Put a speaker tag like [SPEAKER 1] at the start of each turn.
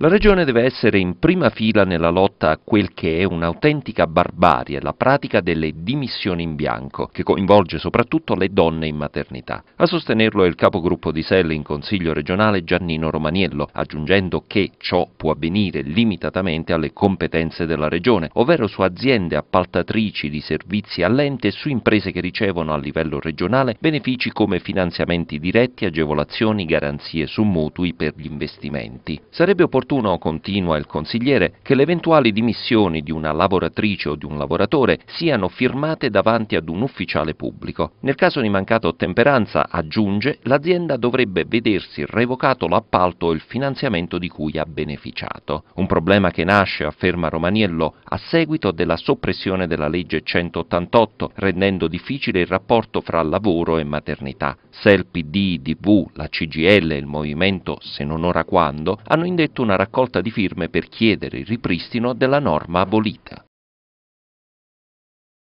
[SPEAKER 1] La regione deve essere in prima fila nella lotta a quel che è un'autentica barbarie, la pratica delle dimissioni in bianco, che coinvolge soprattutto le donne in maternità. A sostenerlo è il capogruppo di Selle in Consiglio regionale Giannino Romaniello, aggiungendo che ciò può avvenire limitatamente alle competenze della regione, ovvero su aziende appaltatrici di servizi all'ente e su imprese che ricevono a livello regionale benefici come finanziamenti diretti, agevolazioni, garanzie su mutui per gli investimenti. Sarebbe opportuno sfortuno, continua il consigliere, che le eventuali dimissioni di una lavoratrice o di un lavoratore siano firmate davanti ad un ufficiale pubblico. Nel caso di mancata ottemperanza, aggiunge, l'azienda dovrebbe vedersi revocato l'appalto o il finanziamento di cui ha beneficiato. Un problema che nasce, afferma Romaniello, a seguito della soppressione della legge 188, rendendo difficile il rapporto fra lavoro e maternità. Se il PD, DV, la CGL e il movimento, se non ora quando, hanno indetto una una raccolta di firme per chiedere il ripristino della norma abolita.